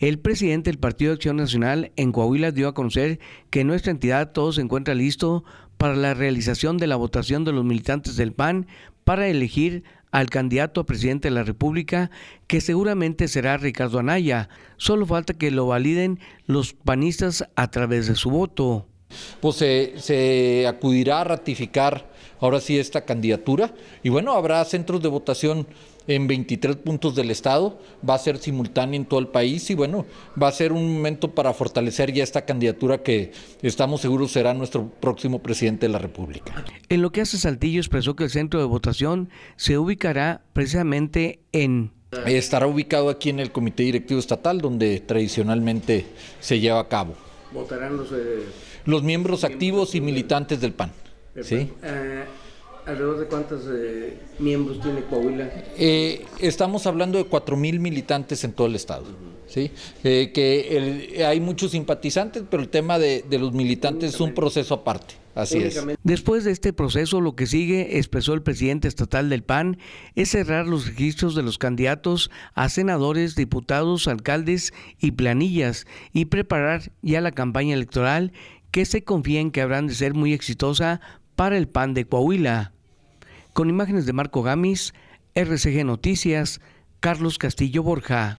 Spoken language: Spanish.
El presidente del Partido de Acción Nacional en Coahuila dio a conocer que nuestra entidad todo se encuentra listo para la realización de la votación de los militantes del PAN para elegir al candidato a presidente de la República, que seguramente será Ricardo Anaya. Solo falta que lo validen los panistas a través de su voto. Pues se, acudirá a ratificar ahora sí esta candidatura y bueno, habrá centros de votación en 23 puntos del estado, va a ser simultáneo en todo el país y bueno, va a ser un momento para fortalecer ya esta candidatura que estamos seguros será nuestro próximo presidente de la República. En lo que hace Saltillo expresó que el centro de votación se ubicará precisamente en estará ubicado aquí en el Comité Directivo Estatal donde tradicionalmente se lleva a cabo. Votarán los eh, los miembros activos y militantes del PAN. ¿sí? Eh, ¿Alrededor de cuántos eh, miembros tiene Coahuila? Eh, estamos hablando de 4.000 militantes en todo el estado. ¿sí? que hay muchos simpatizantes, pero el tema de, de los militantes es un proceso aparte. Así es. Después de este proceso, lo que sigue, expresó el presidente estatal del PAN, es cerrar los registros de los candidatos a senadores, diputados, alcaldes y planillas y preparar ya la campaña electoral que se confíen que habrán de ser muy exitosa para el PAN de Coahuila. Con imágenes de Marco Gamis, RCG Noticias, Carlos Castillo Borja.